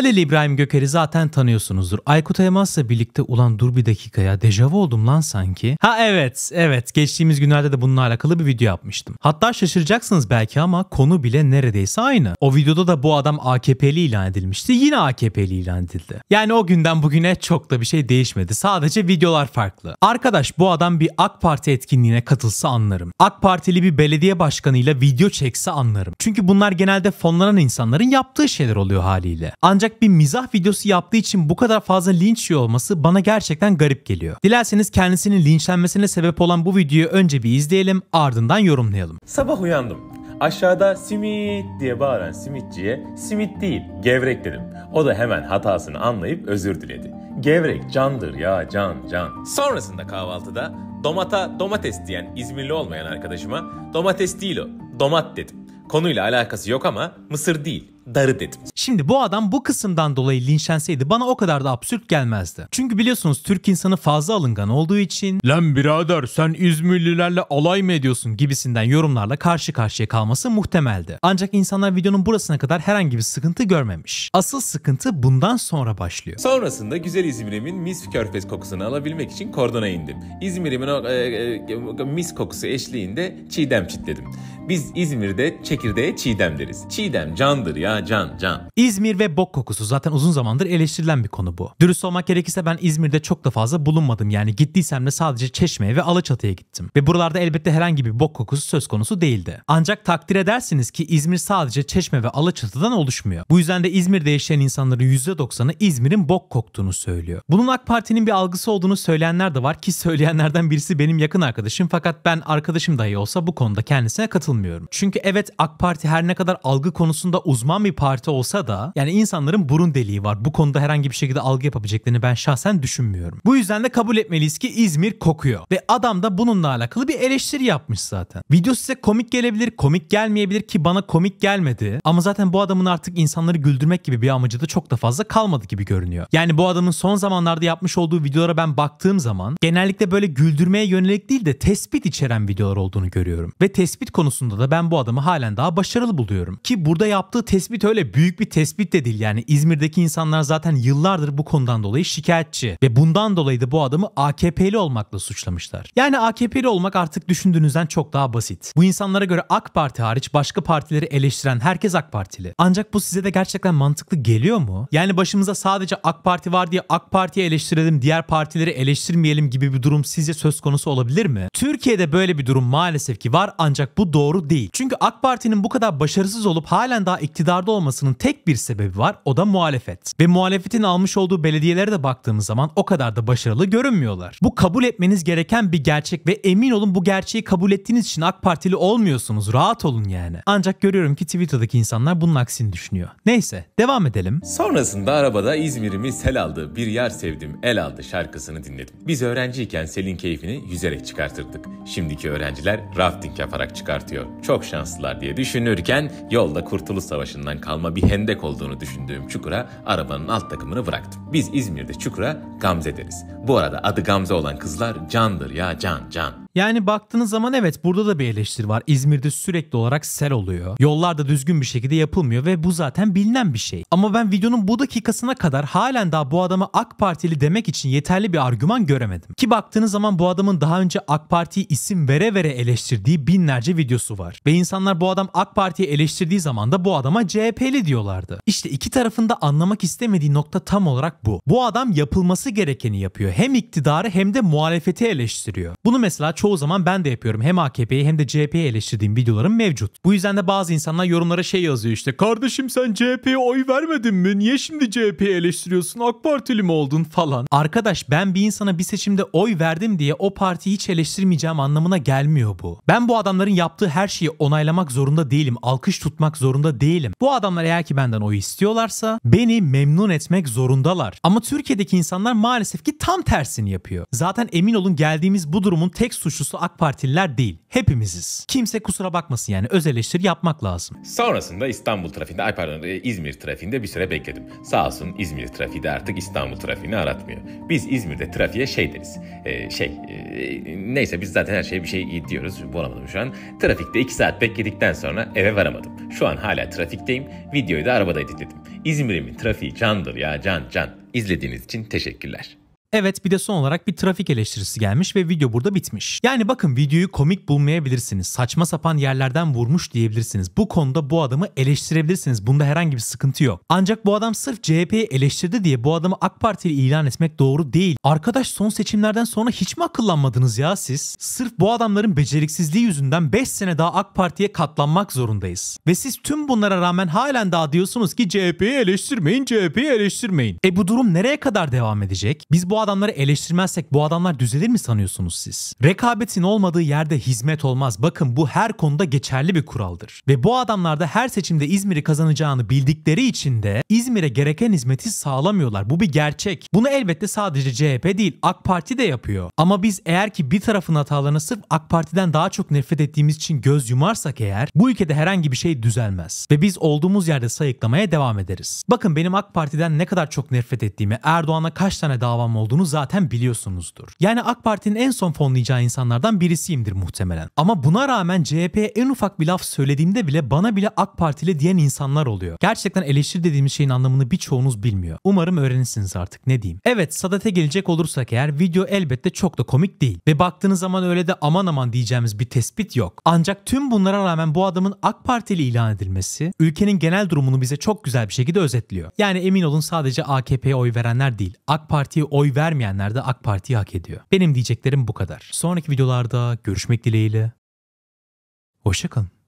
Halil İbrahim Göker'i zaten tanıyorsunuzdur. Aykut Elmas'la birlikte ulan dur bir dakikaya ya dejavu oldum lan sanki. Ha evet evet geçtiğimiz günlerde de bununla alakalı bir video yapmıştım. Hatta şaşıracaksınız belki ama konu bile neredeyse aynı. O videoda da bu adam AKP'li ilan edilmişti. Yine AKP'li ilan edildi. Yani o günden bugüne çok da bir şey değişmedi. Sadece videolar farklı. Arkadaş bu adam bir AK Parti etkinliğine katılsa anlarım. AK Partili bir belediye başkanıyla video çekse anlarım. Çünkü bunlar genelde fonlanan insanların yaptığı şeyler oluyor haliyle. Ancak ancak bir mizah videosu yaptığı için bu kadar fazla linç yiyor olması bana gerçekten garip geliyor. Dilerseniz kendisinin linçlenmesine sebep olan bu videoyu önce bir izleyelim ardından yorumlayalım. Sabah uyandım. Aşağıda simit diye bağıran simitçiye simit değil gevrek dedim. O da hemen hatasını anlayıp özür diledi. Gevrek candır ya can can. Sonrasında kahvaltıda domata domates diyen İzmirli olmayan arkadaşıma domates değil o domat dedim. Konuyla alakası yok ama mısır değil darı dedim. Şimdi bu adam bu kısımdan dolayı linçlenseydi bana o kadar da absürt gelmezdi. Çünkü biliyorsunuz Türk insanı fazla alıngan olduğu için "Lan birader sen İzmirlilerle alay mı ediyorsun?" gibisinden yorumlarla karşı karşıya kalması muhtemeldi. Ancak insanlar videonun burasına kadar herhangi bir sıkıntı görmemiş. Asıl sıkıntı bundan sonra başlıyor. Sonrasında güzel İzmir'imin mis körfez kokusunu alabilmek için kordona indim. İzmir'imin o e, e, mis kokusu eşliğinde çiğdem çitledim. Biz İzmir'de çekirdeğe çiğdem deriz. Çiğdem candır ya can can. İzmir ve bok kokusu zaten uzun zamandır eleştirilen bir konu bu. Dürüst olmak gerekirse ben İzmir'de çok da fazla bulunmadım yani gittiysem de sadece Çeşme'ye ve Alaçatı'ya gittim. Ve buralarda elbette herhangi bir bok kokusu söz konusu değildi. Ancak takdir edersiniz ki İzmir sadece Çeşme ve Alaçatı'dan oluşmuyor. Bu yüzden de İzmir'de yaşayan insanların %90'ı İzmir'in bok koktuğunu söylüyor. Bunun AK Parti'nin bir algısı olduğunu söyleyenler de var ki söyleyenlerden birisi benim yakın arkadaşım fakat ben arkadaşım dahi olsa bu konuda kendisine katılmıyorum. Çünkü evet AK Parti her ne kadar algı konusunda uzman bir parti olsa da da yani insanların burun deliği var. Bu konuda herhangi bir şekilde algı yapabileceklerini ben şahsen düşünmüyorum. Bu yüzden de kabul etmeliyiz ki İzmir kokuyor. Ve adam da bununla alakalı bir eleştiri yapmış zaten. Video size komik gelebilir, komik gelmeyebilir ki bana komik gelmedi. Ama zaten bu adamın artık insanları güldürmek gibi bir amacı da çok da fazla kalmadı gibi görünüyor. Yani bu adamın son zamanlarda yapmış olduğu videolara ben baktığım zaman genellikle böyle güldürmeye yönelik değil de tespit içeren videolar olduğunu görüyorum. Ve tespit konusunda da ben bu adamı halen daha başarılı buluyorum. Ki burada yaptığı tespit öyle büyük bir tespit tespit de değil yani İzmir'deki insanlar zaten yıllardır bu konudan dolayı şikayetçi ve bundan dolayı da bu adamı AKP'li olmakla suçlamışlar. Yani AKP'li olmak artık düşündüğünüzden çok daha basit. Bu insanlara göre AK Parti hariç başka partileri eleştiren herkes AK Partili. Ancak bu size de gerçekten mantıklı geliyor mu? Yani başımıza sadece AK Parti var diye AK Parti'yi eleştirelim, diğer partileri eleştirmeyelim gibi bir durum sizce söz konusu olabilir mi? Türkiye'de böyle bir durum maalesef ki var ancak bu doğru değil. Çünkü AK Parti'nin bu kadar başarısız olup halen daha iktidarda olmasının tek bir bir sebebi var o da muhalefet. Ve muhalefetin almış olduğu belediyelere de baktığımız zaman o kadar da başarılı görünmüyorlar. Bu kabul etmeniz gereken bir gerçek ve emin olun bu gerçeği kabul ettiğiniz için AK Partili olmuyorsunuz. Rahat olun yani. Ancak görüyorum ki Twitter'daki insanlar bunun aksini düşünüyor. Neyse devam edelim. Sonrasında arabada İzmir'imi sel aldı, bir yer sevdim, el aldı şarkısını dinledim. Biz öğrenciyken selin keyfini yüzerek çıkartırdık. Şimdiki öğrenciler rafting yaparak çıkartıyor. Çok şanslılar diye düşünürken yolda Kurtuluş Savaşı'ndan kalma bir hendek layık olduğunu düşündüğüm çukura arabanın alt takımını bıraktım. Biz İzmir'de çukura Gamze deriz. Bu arada adı Gamze olan kızlar candır ya can can. Yani baktığınız zaman evet burada da bir eleştiri var. İzmir'de sürekli olarak sel oluyor. Yollar da düzgün bir şekilde yapılmıyor ve bu zaten bilinen bir şey. Ama ben videonun bu dakikasına kadar halen daha bu adama AK Partili demek için yeterli bir argüman göremedim. Ki baktığınız zaman bu adamın daha önce AK Parti'yi isim vere vere eleştirdiği binlerce videosu var. Ve insanlar bu adam AK Parti'yi eleştirdiği zaman da bu adama CHP'li diyorlardı. İşte iki tarafında anlamak istemediği nokta tam olarak bu. Bu adam yapılması gerekeni yapıyor. Hem iktidarı hem de muhalefeti eleştiriyor. Bunu mesela çoğu zaman ben de yapıyorum. Hem AKP'yi hem de CHP'yi eleştirdiğim videolarım mevcut. Bu yüzden de bazı insanlar yorumlara şey yazıyor işte. Kardeşim sen CHP'ye oy vermedin mi? Niye şimdi CHP'yi eleştiriyorsun? AK Partili mi oldun falan. Arkadaş ben bir insana bir seçimde oy verdim diye o partiyi hiç eleştirmeyeceğim anlamına gelmiyor bu. Ben bu adamların yaptığı her şeyi onaylamak zorunda değilim. Alkış tutmak zorunda değilim. Bu adamlar eğer ki benden oy istiyorlarsa beni memnun etmek zorundalar. Ama Türkiye'deki insanlar maalesef ki tam tersini yapıyor. Zaten emin olun geldiğimiz bu durumun tek suçu suçlusu AK Partililer değil. Hepimiziz. Kimse kusura bakmasın yani öz eleştiri yapmak lazım. Sonrasında İstanbul trafiğinde, ay pardon e, İzmir trafiğinde bir süre bekledim. Sağ olsun İzmir trafiği de artık İstanbul trafiğini aratmıyor. Biz İzmir'de trafiğe şey deriz. E, şey e, neyse biz zaten her şeye bir şey diyoruz. Bulamadım şu an. Trafikte 2 saat bekledikten sonra eve varamadım. Şu an hala trafikteyim. Videoyu da arabada editledim. İzmir'imin trafiği candır ya can can. İzlediğiniz için teşekkürler. Evet bir de son olarak bir trafik eleştirisi gelmiş ve video burada bitmiş. Yani bakın videoyu komik bulmayabilirsiniz. Saçma sapan yerlerden vurmuş diyebilirsiniz. Bu konuda bu adamı eleştirebilirsiniz. Bunda herhangi bir sıkıntı yok. Ancak bu adam sırf CHP'yi eleştirdi diye bu adamı AK Partili ilan etmek doğru değil. Arkadaş son seçimlerden sonra hiç mi akıllanmadınız ya siz? Sırf bu adamların beceriksizliği yüzünden 5 sene daha AK Parti'ye katlanmak zorundayız. Ve siz tüm bunlara rağmen halen daha diyorsunuz ki CHP'yi eleştirmeyin, CHP'yi eleştirmeyin. E bu durum nereye kadar devam edecek? Biz bu bu adamları eleştirmezsek bu adamlar düzelir mi sanıyorsunuz siz? Rekabetin olmadığı yerde hizmet olmaz. Bakın bu her konuda geçerli bir kuraldır. Ve bu adamlar da her seçimde İzmir'i kazanacağını bildikleri için de İzmir'e gereken hizmeti sağlamıyorlar. Bu bir gerçek. Bunu elbette sadece CHP değil AK Parti de yapıyor. Ama biz eğer ki bir tarafın hatalarını sırf AK Parti'den daha çok nefret ettiğimiz için göz yumarsak eğer bu ülkede herhangi bir şey düzelmez. Ve biz olduğumuz yerde sayıklamaya devam ederiz. Bakın benim AK Parti'den ne kadar çok nefret ettiğimi, Erdoğan'a kaç tane davam oldu olduğunu zaten biliyorsunuzdur. Yani AK Parti'nin en son fonlayacağı insanlardan birisiyimdir muhtemelen. Ama buna rağmen CHP'ye en ufak bir laf söylediğimde bile bana bile AK Partili diyen insanlar oluyor. Gerçekten eleştir dediğimiz şeyin anlamını birçoğunuz bilmiyor. Umarım öğrenirsiniz artık ne diyeyim. Evet Sadat'e gelecek olursak eğer video elbette çok da komik değil. Ve baktığınız zaman öyle de aman aman diyeceğimiz bir tespit yok. Ancak tüm bunlara rağmen bu adamın AK Partili ilan edilmesi ülkenin genel durumunu bize çok güzel bir şekilde özetliyor. Yani emin olun sadece AKP'ye oy verenler değil AK Parti'ye oy vermeyenler de AK Parti'yi hak ediyor. Benim diyeceklerim bu kadar. Sonraki videolarda görüşmek dileğiyle. Hoşçakalın.